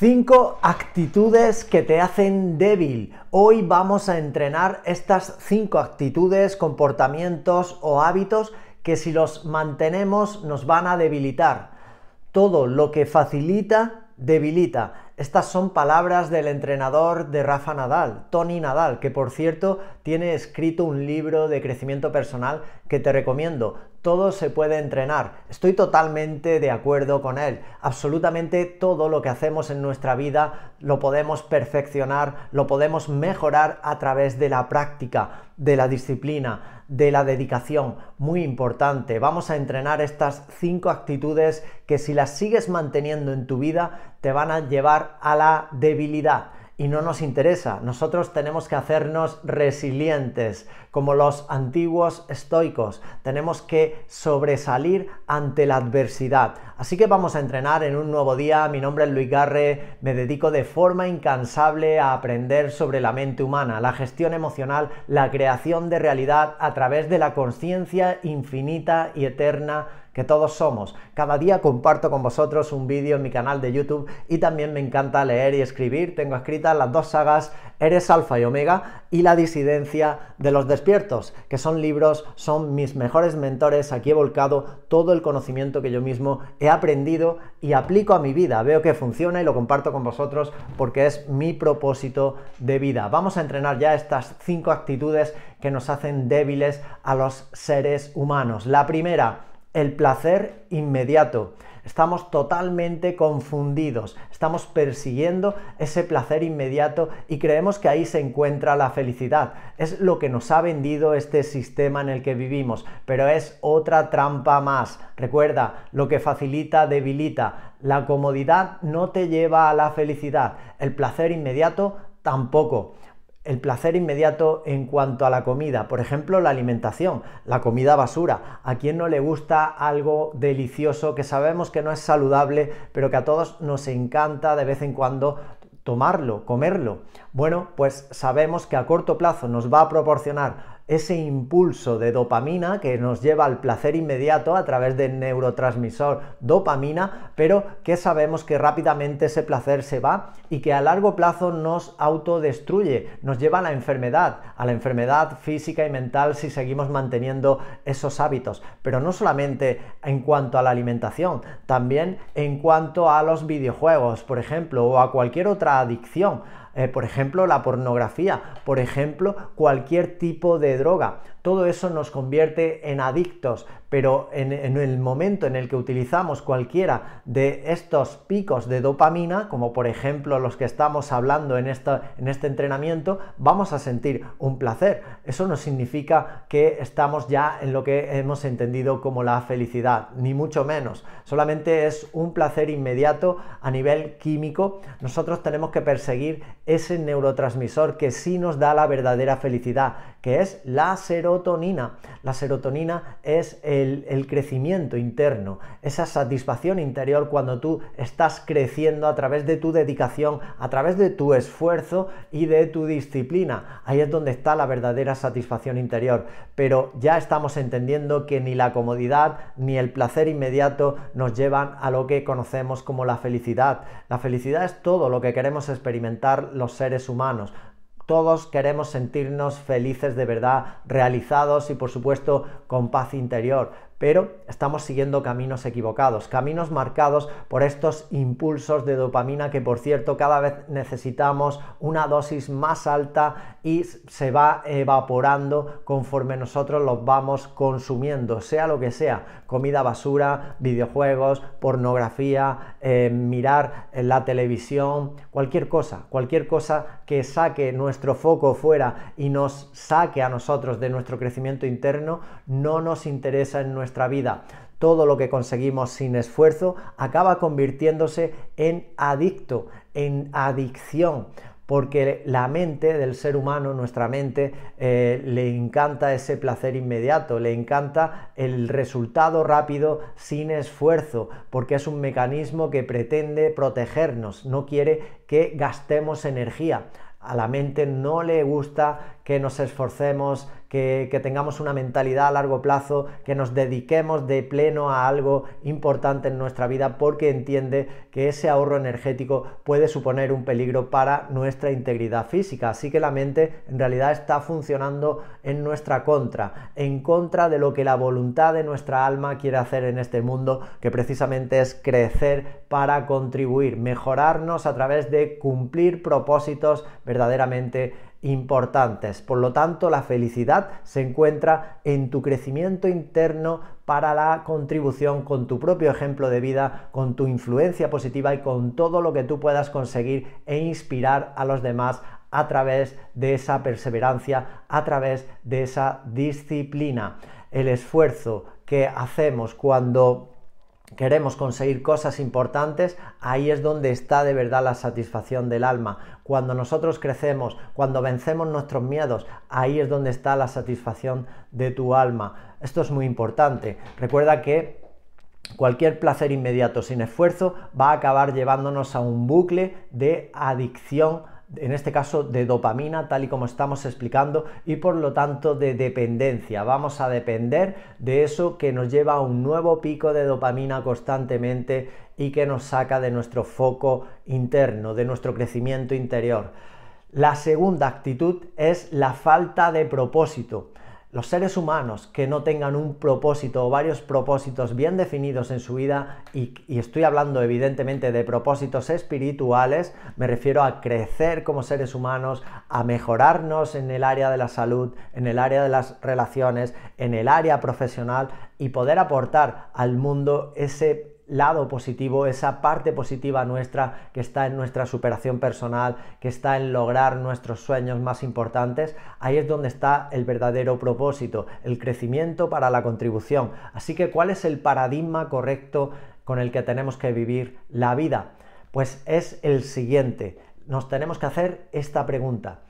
5 actitudes que te hacen débil. Hoy vamos a entrenar estas cinco actitudes, comportamientos o hábitos que si los mantenemos nos van a debilitar. Todo lo que facilita, debilita. Estas son palabras del entrenador de Rafa Nadal, Tony Nadal, que por cierto tiene escrito un libro de crecimiento personal que te recomiendo todo se puede entrenar. Estoy totalmente de acuerdo con él. Absolutamente todo lo que hacemos en nuestra vida lo podemos perfeccionar, lo podemos mejorar a través de la práctica, de la disciplina, de la dedicación. Muy importante, vamos a entrenar estas cinco actitudes que si las sigues manteniendo en tu vida te van a llevar a la debilidad y no nos interesa. Nosotros tenemos que hacernos resilientes como los antiguos estoicos. Tenemos que sobresalir ante la adversidad. Así que vamos a entrenar en un nuevo día. Mi nombre es Luis Garre. Me dedico de forma incansable a aprender sobre la mente humana, la gestión emocional, la creación de realidad a través de la conciencia infinita y eterna que todos somos. Cada día comparto con vosotros un vídeo en mi canal de YouTube y también me encanta leer y escribir. Tengo escritas las dos sagas Eres Alfa y Omega y La disidencia de los que son libros, son mis mejores mentores. Aquí he volcado todo el conocimiento que yo mismo he aprendido y aplico a mi vida. Veo que funciona y lo comparto con vosotros porque es mi propósito de vida. Vamos a entrenar ya estas cinco actitudes que nos hacen débiles a los seres humanos. La primera, el placer inmediato estamos totalmente confundidos, estamos persiguiendo ese placer inmediato y creemos que ahí se encuentra la felicidad. Es lo que nos ha vendido este sistema en el que vivimos, pero es otra trampa más. Recuerda, lo que facilita debilita. La comodidad no te lleva a la felicidad, el placer inmediato tampoco el placer inmediato en cuanto a la comida, por ejemplo, la alimentación, la comida basura. ¿A quién no le gusta algo delicioso que sabemos que no es saludable, pero que a todos nos encanta de vez en cuando tomarlo, comerlo? Bueno, pues sabemos que a corto plazo nos va a proporcionar ese impulso de dopamina que nos lleva al placer inmediato a través del neurotransmisor dopamina, pero que sabemos que rápidamente ese placer se va y que a largo plazo nos autodestruye, nos lleva a la enfermedad, a la enfermedad física y mental si seguimos manteniendo esos hábitos. Pero no solamente en cuanto a la alimentación, también en cuanto a los videojuegos, por ejemplo, o a cualquier otra adicción. Eh, por ejemplo, la pornografía, por ejemplo, cualquier tipo de droga. Todo eso nos convierte en adictos, pero en, el momento en el que utilizamos cualquiera de estos picos de dopamina, como por ejemplo los que estamos hablando en, esta, en este entrenamiento, vamos a sentir un placer. Eso no significa que estamos ya en lo que hemos entendido como la felicidad, ni mucho menos. Solamente es un placer inmediato a nivel químico. Nosotros tenemos que perseguir ese neurotransmisor que sí nos da la verdadera felicidad, que es la serotonina. La serotonina es el, crecimiento interno, esa satisfacción interior cuando tú estás creciendo a través de tu dedicación, a través de tu esfuerzo y de tu disciplina. Ahí es donde está la verdadera satisfacción interior. Pero ya estamos entendiendo que ni la comodidad ni el placer inmediato nos llevan a lo que conocemos como la felicidad. La felicidad es todo lo que queremos experimentar los seres humanos. Todos queremos sentirnos felices de verdad, realizados y por supuesto con paz interior, pero estamos siguiendo caminos equivocados, caminos marcados por estos impulsos de dopamina que por cierto cada vez necesitamos una dosis más alta y se va evaporando conforme nosotros los vamos consumiendo, sea lo que sea, comida basura, videojuegos, pornografía, eh, mirar la televisión, cualquier cosa, cualquier cosa que saque nuestro foco fuera y nos saque a nosotros de nuestro crecimiento interno, no nos interesa en nuestro vida, todo lo que conseguimos sin esfuerzo acaba convirtiéndose en adicto, en adicción, porque la mente del ser humano, nuestra mente, eh, le encanta ese placer inmediato, le encanta el resultado rápido sin esfuerzo, porque es un mecanismo que pretende protegernos, no quiere que gastemos energía. A la mente no le gusta que nos esforcemos, que, tengamos una mentalidad a largo plazo, que nos dediquemos de pleno a algo importante en nuestra vida porque entiende que ese ahorro energético puede suponer un peligro para nuestra integridad física. Así que la mente en realidad está funcionando en nuestra contra, en contra de lo que la voluntad de nuestra alma quiere hacer en este mundo, que precisamente es crecer para contribuir, mejorarnos a través de cumplir propósitos verdaderamente importantes. Por lo tanto, la felicidad se encuentra en tu crecimiento interno para la contribución con tu propio ejemplo de vida, con tu influencia positiva y con todo lo que tú puedas conseguir e inspirar a los demás a través de esa perseverancia, a través de esa disciplina. El esfuerzo que hacemos cuando queremos conseguir cosas importantes, ahí es donde está de verdad la satisfacción del alma. Cuando nosotros crecemos, cuando vencemos nuestros miedos, ahí es donde está la satisfacción de tu alma. Esto es muy importante. Recuerda que cualquier placer inmediato sin esfuerzo va a acabar llevándonos a un bucle de adicción en este caso de dopamina, tal y como estamos explicando, y por lo tanto de dependencia. Vamos a depender de eso que nos lleva a un nuevo pico de dopamina constantemente y que nos saca de nuestro foco interno, de nuestro crecimiento interior. La segunda actitud es la falta de propósito. Los seres humanos que no tengan un propósito o varios propósitos bien definidos en su vida, y, estoy hablando evidentemente de propósitos espirituales, me refiero a crecer como seres humanos, a mejorarnos en el área de la salud, en el área de las relaciones, en el área profesional y poder aportar al mundo ese lado positivo, esa parte positiva nuestra que está en nuestra superación personal, que está en lograr nuestros sueños más importantes, ahí es donde está el verdadero propósito, el crecimiento para la contribución. Así que, ¿cuál es el paradigma correcto con el que tenemos que vivir la vida? Pues es el siguiente, nos tenemos que hacer esta pregunta.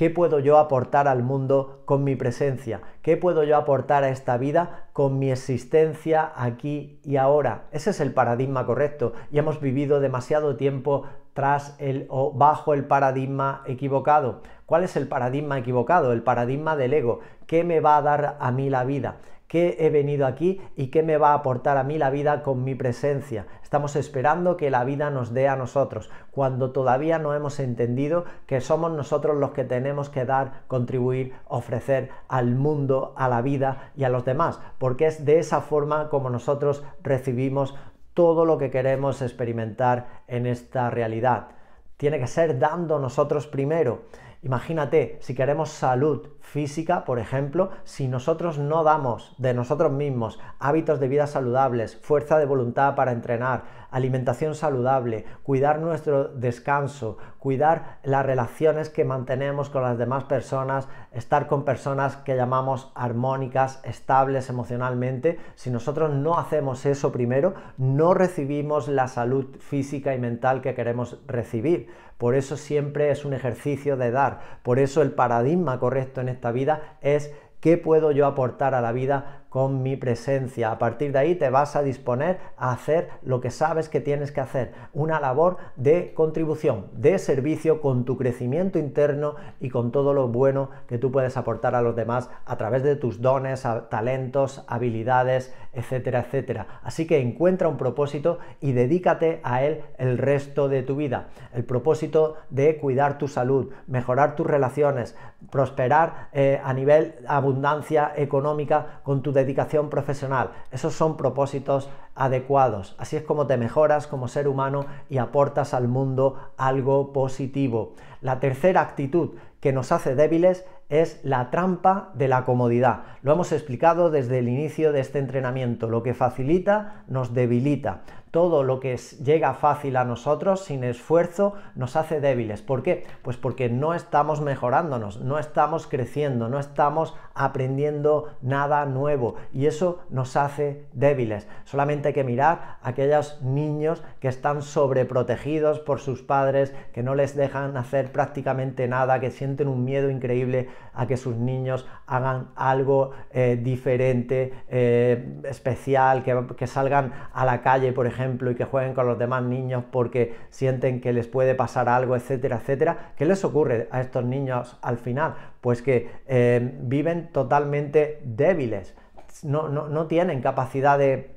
¿Qué puedo yo aportar al mundo con mi presencia? ¿Qué puedo yo aportar a esta vida con mi existencia aquí y ahora? Ese es el paradigma correcto y hemos vivido demasiado tiempo tras el o bajo el paradigma equivocado. ¿Cuál es el paradigma equivocado? El paradigma del ego. ¿Qué me va a dar a mí la vida? qué he venido aquí y qué me va a aportar a mí la vida con mi presencia. Estamos esperando que la vida nos dé a nosotros, cuando todavía no hemos entendido que somos nosotros los que tenemos que dar, contribuir, ofrecer al mundo, a la vida y a los demás, porque es de esa forma como nosotros recibimos todo lo que queremos experimentar en esta realidad. Tiene que ser dando nosotros primero. Imagínate, si queremos salud física, por ejemplo, si nosotros no damos de nosotros mismos hábitos de vida saludables, fuerza de voluntad para entrenar, alimentación saludable, cuidar nuestro descanso, cuidar las relaciones que mantenemos con las demás personas, estar con personas que llamamos armónicas, estables emocionalmente. Si nosotros no hacemos eso primero, no recibimos la salud física y mental que queremos recibir. Por eso siempre es un ejercicio de dar. Por eso el paradigma correcto en esta vida es qué puedo yo aportar a la vida con mi presencia. A partir de ahí te vas a disponer a hacer lo que sabes que tienes que hacer, una labor de contribución, de servicio con tu crecimiento interno y con todo lo bueno que tú puedes aportar a los demás a través de tus dones, talentos, habilidades, etcétera, etcétera. Así que encuentra un propósito y dedícate a él el resto de tu vida. El propósito de cuidar tu salud, mejorar tus relaciones, prosperar eh, a nivel abundancia económica con tu dedicación profesional. Esos son propósitos adecuados. Así es como te mejoras como ser humano y aportas al mundo algo positivo. La tercera actitud que nos hace débiles es la trampa de la comodidad. Lo hemos explicado desde el inicio de este entrenamiento. Lo que facilita nos debilita todo lo que llega fácil a nosotros sin esfuerzo nos hace débiles. ¿Por qué? Pues porque no estamos mejorándonos, no estamos creciendo, no estamos aprendiendo nada nuevo y eso nos hace débiles. Solamente hay que mirar a aquellos niños que están sobreprotegidos por sus padres, que no les dejan hacer prácticamente nada, que sienten un miedo increíble a que sus niños hagan algo eh, diferente, eh, especial, que, que salgan a la calle, por ejemplo y que jueguen con los demás niños porque sienten que les puede pasar algo, etcétera, etcétera, ¿qué les ocurre a estos niños al final? Pues que eh, viven totalmente débiles, no, no, no tienen capacidad de,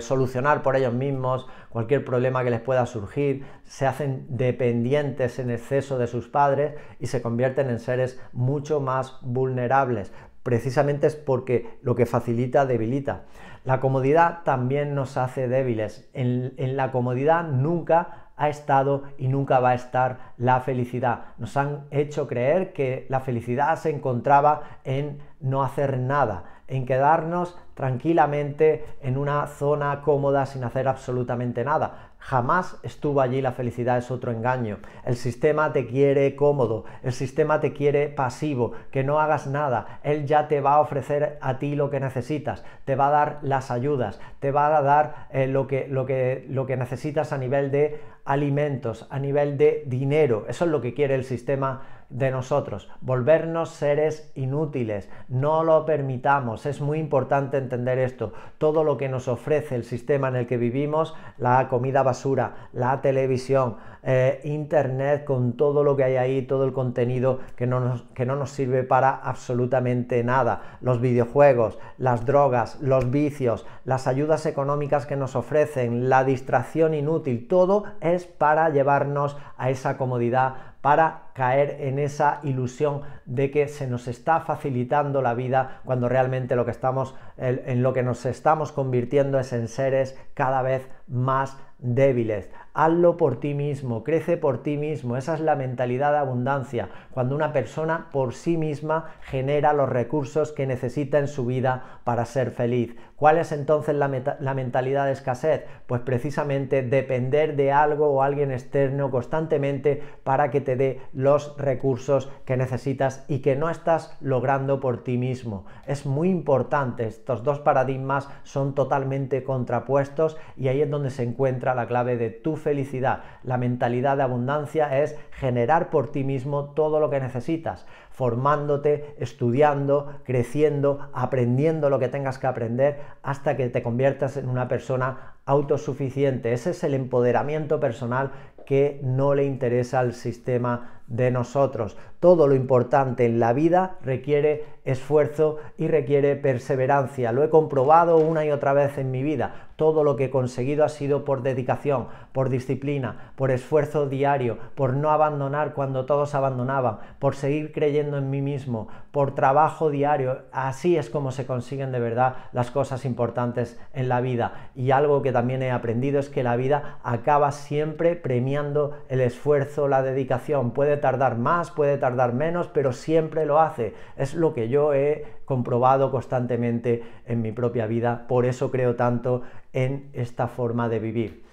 solucionar por ellos mismos cualquier problema que les pueda surgir, se hacen dependientes en exceso de sus padres y se convierten en seres mucho más vulnerables precisamente es porque lo que facilita debilita. La comodidad también nos hace débiles. En, la comodidad nunca ha estado y nunca va a estar la felicidad. Nos han hecho creer que la felicidad se encontraba en no hacer nada, en quedarnos tranquilamente en una zona cómoda sin hacer absolutamente nada. Jamás estuvo allí la felicidad, es otro engaño. El sistema te quiere cómodo, el sistema te quiere pasivo, que no hagas nada. Él ya te va a ofrecer a ti lo que necesitas, te va a dar las ayudas, te va a dar eh, lo, que, lo que necesitas a nivel de alimentos, a nivel de dinero. Eso es lo que quiere el sistema de nosotros, volvernos seres inútiles. No lo permitamos, es muy importante entender esto. Todo lo que nos ofrece el sistema en el que vivimos, la comida basura, la televisión, eh, Internet con todo lo que hay ahí, todo el contenido que no, nos, que no nos sirve para absolutamente nada, los videojuegos, las drogas, los vicios, las ayudas económicas que nos ofrecen, la distracción inútil, todo es para llevarnos a esa comodidad para caer en esa ilusión de que se nos está facilitando la vida cuando realmente lo que estamos, en lo que nos estamos convirtiendo es en seres cada vez más débiles. Hazlo por ti mismo, crece por ti mismo. Esa es la mentalidad de abundancia, cuando una persona por sí misma genera los recursos que necesita en su vida para ser feliz. ¿Cuál es entonces la, mentalidad de escasez? Pues precisamente depender de algo o alguien externo constantemente para que te dé los recursos que necesitas y que no estás logrando por ti mismo. Es muy importante, estos dos paradigmas son totalmente contrapuestos y ahí es donde se encuentra la clave de tu felicidad. La mentalidad de abundancia es generar por ti mismo todo lo que necesitas, formándote, estudiando, creciendo, aprendiendo lo que tengas que aprender hasta que te conviertas en una persona autosuficiente. Ese es el empoderamiento personal que no le interesa al sistema de nosotros. Todo lo importante en la vida requiere esfuerzo y requiere perseverancia. Lo he comprobado una y otra vez en mi vida. Todo lo que he conseguido ha sido por dedicación, por disciplina, por esfuerzo diario, por no abandonar cuando todos abandonaban, por seguir creyendo en mí mismo, por trabajo diario. Así es como se consiguen de verdad las cosas importantes en la vida. Y algo que también he aprendido es que la vida acaba siempre premiando el esfuerzo, la dedicación. Puede tardar más, puede tardar dar menos, pero siempre lo hace. Es lo que yo he comprobado constantemente en mi propia vida, por eso creo tanto en esta forma de vivir.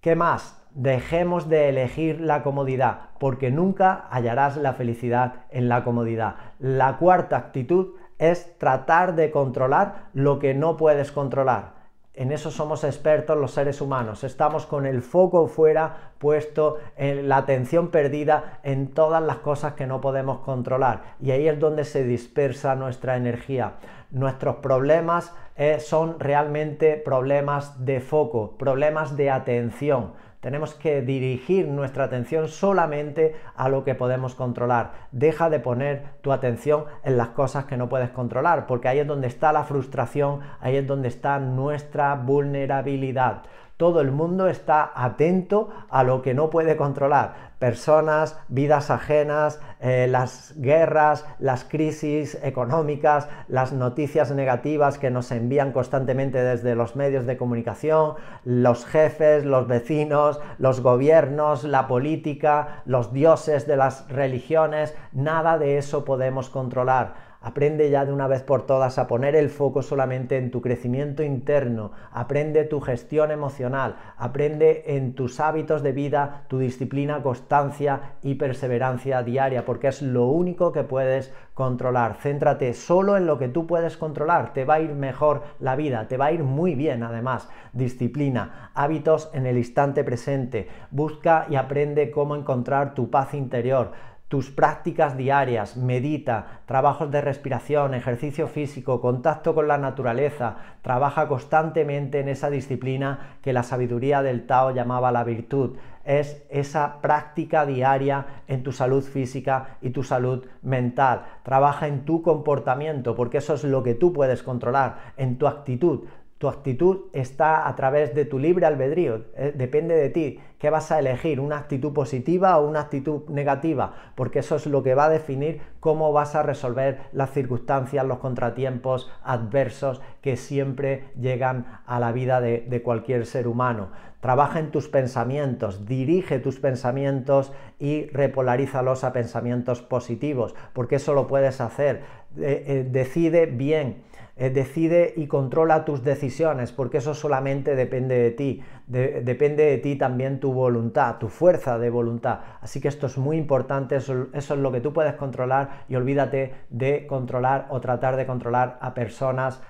¿Qué más? Dejemos de elegir la comodidad, porque nunca hallarás la felicidad en la comodidad. La cuarta actitud es tratar de controlar lo que no puedes controlar en eso somos expertos los seres humanos. Estamos con el foco fuera puesto, en la atención perdida en todas las cosas que no podemos controlar. Y ahí es donde se dispersa nuestra energía. Nuestros problemas eh, son realmente problemas de foco, problemas de atención tenemos que dirigir nuestra atención solamente a lo que podemos controlar. Deja de poner tu atención en las cosas que no puedes controlar, porque ahí es donde está la frustración, ahí es donde está nuestra vulnerabilidad. Todo el mundo está atento a lo que no puede controlar. Personas, vidas ajenas, eh, las guerras, las crisis económicas, las noticias negativas que nos envían constantemente desde los medios de comunicación, los jefes, los vecinos, los gobiernos, la política, los dioses de las religiones, nada de eso podemos controlar Aprende ya de una vez por todas a poner el foco solamente en tu crecimiento interno, aprende tu gestión emocional, aprende en tus hábitos de vida, tu disciplina, constancia y perseverancia diaria, porque es lo único que puedes controlar. Céntrate solo en lo que tú puedes controlar, te va a ir mejor la vida, te va a ir muy bien además. Disciplina, hábitos en el instante presente, busca y aprende cómo encontrar tu paz interior tus prácticas diarias, medita, trabajos de respiración, ejercicio físico, contacto con la naturaleza, trabaja constantemente en esa disciplina que la sabiduría del Tao llamaba la virtud. Es esa práctica diaria en tu salud física y tu salud mental. Trabaja en tu comportamiento, porque eso es lo que tú puedes controlar, en tu actitud. Tu actitud está a través de tu libre albedrío, eh, depende de ti. ¿Qué vas a elegir? ¿Una actitud positiva o una actitud negativa? Porque eso es lo que va a definir cómo vas a resolver las circunstancias, los contratiempos adversos que siempre llegan a la vida de cualquier ser humano. Trabaja en tus pensamientos, dirige tus pensamientos y repolarízalos a pensamientos positivos, porque eso lo puedes hacer. Eh, eh, decide bien, eh, decide y controla tus decisiones, porque eso solamente depende de ti. depende de ti también tu voluntad, tu fuerza de voluntad. Así que esto es muy importante, eso, es lo que tú puedes controlar y olvídate de controlar o tratar de controlar a personas,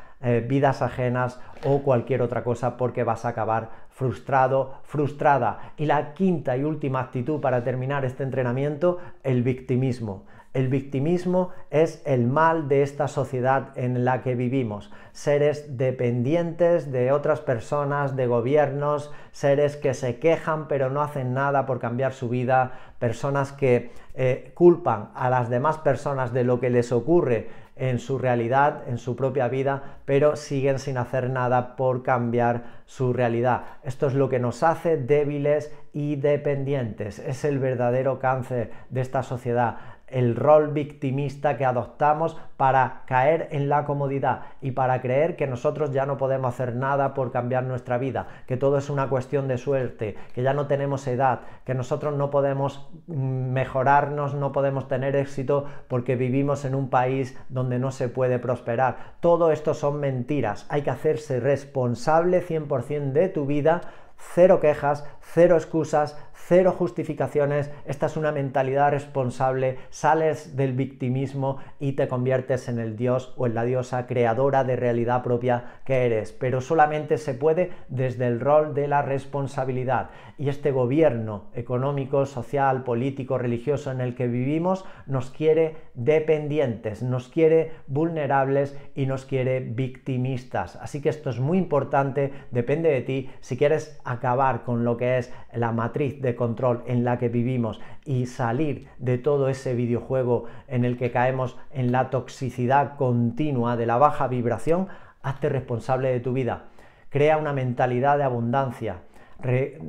vidas ajenas o cualquier otra cosa porque vas a acabar frustrado, frustrada. Y la quinta y última actitud para terminar este entrenamiento, el victimismo. El victimismo es el mal de esta sociedad en la que vivimos. Seres dependientes de otras personas, de gobiernos, seres que se quejan pero no hacen nada por cambiar su vida, personas que eh, culpan a las demás personas de lo que les ocurre en su realidad, en su propia vida, pero siguen sin hacer nada por cambiar su realidad. Esto es lo que nos hace débiles y dependientes. Es el verdadero cáncer de esta sociedad el rol victimista que adoptamos para caer en la comodidad y para creer que nosotros ya no podemos hacer nada por cambiar nuestra vida, que todo es una cuestión de suerte, que ya no tenemos edad, que nosotros no podemos mejorarnos, no podemos tener éxito porque vivimos en un país donde no se puede prosperar. Todo esto son mentiras, hay que hacerse responsable 100% de tu vida cero quejas, cero excusas, cero justificaciones, esta es una mentalidad responsable, sales del victimismo y te conviertes en el dios o en la diosa creadora de realidad propia que eres, pero solamente se puede desde el rol de la responsabilidad y este gobierno económico, social, político, religioso en el que vivimos nos quiere dependientes, nos quiere vulnerables y nos quiere victimistas, así que esto es muy importante, depende de ti, si quieres acabar con lo que es la matriz de control en la que vivimos y salir de todo ese videojuego en el que caemos en la toxicidad continua de la baja vibración, hazte responsable de tu vida. Crea una mentalidad de abundancia,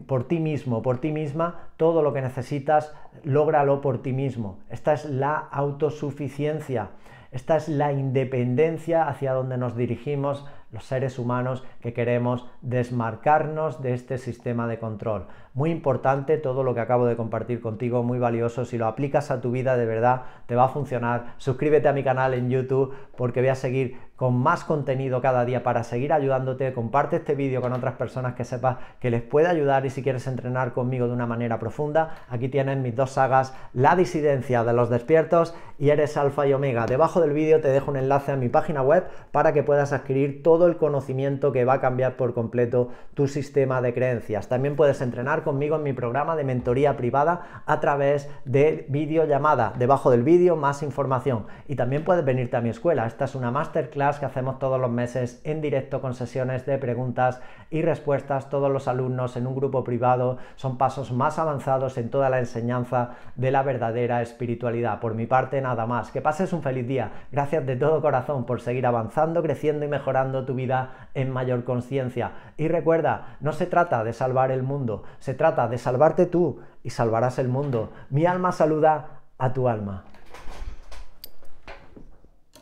por ti mismo, por ti misma, todo lo que necesitas, lógralo por ti mismo. Esta es la autosuficiencia, esta es la independencia hacia donde nos dirigimos los seres humanos que queremos desmarcarnos de este sistema de control. Muy importante todo lo que acabo de compartir contigo, muy valioso. Si lo aplicas a tu vida de verdad, te va a funcionar. Suscríbete a mi canal en YouTube porque voy a seguir con más contenido cada día para seguir ayudándote. Comparte este vídeo con otras personas que sepas que les puede ayudar y si quieres entrenar conmigo de una manera profunda, aquí tienes mis dos sagas, La disidencia de los despiertos y Eres alfa y omega. Debajo del vídeo te dejo un enlace a mi página web para que puedas adquirir todo el conocimiento que va a cambiar por completo tu sistema de creencias. También puedes entrenar conmigo en mi programa de mentoría privada a través de videollamada. Debajo del vídeo más información y también puedes venirte a mi escuela. Esta es una masterclass que hacemos todos los meses en directo con sesiones de preguntas y respuestas. Todos los alumnos en un grupo privado son pasos más avanzados en toda la enseñanza de la verdadera espiritualidad. Por mi parte, nada más. Que pases un feliz día. Gracias de todo corazón por seguir avanzando, creciendo y mejorando tu vida en mayor conciencia. Y recuerda, no se trata de salvar el mundo, se trata de salvarte tú y salvarás el mundo. Mi alma saluda a tu alma.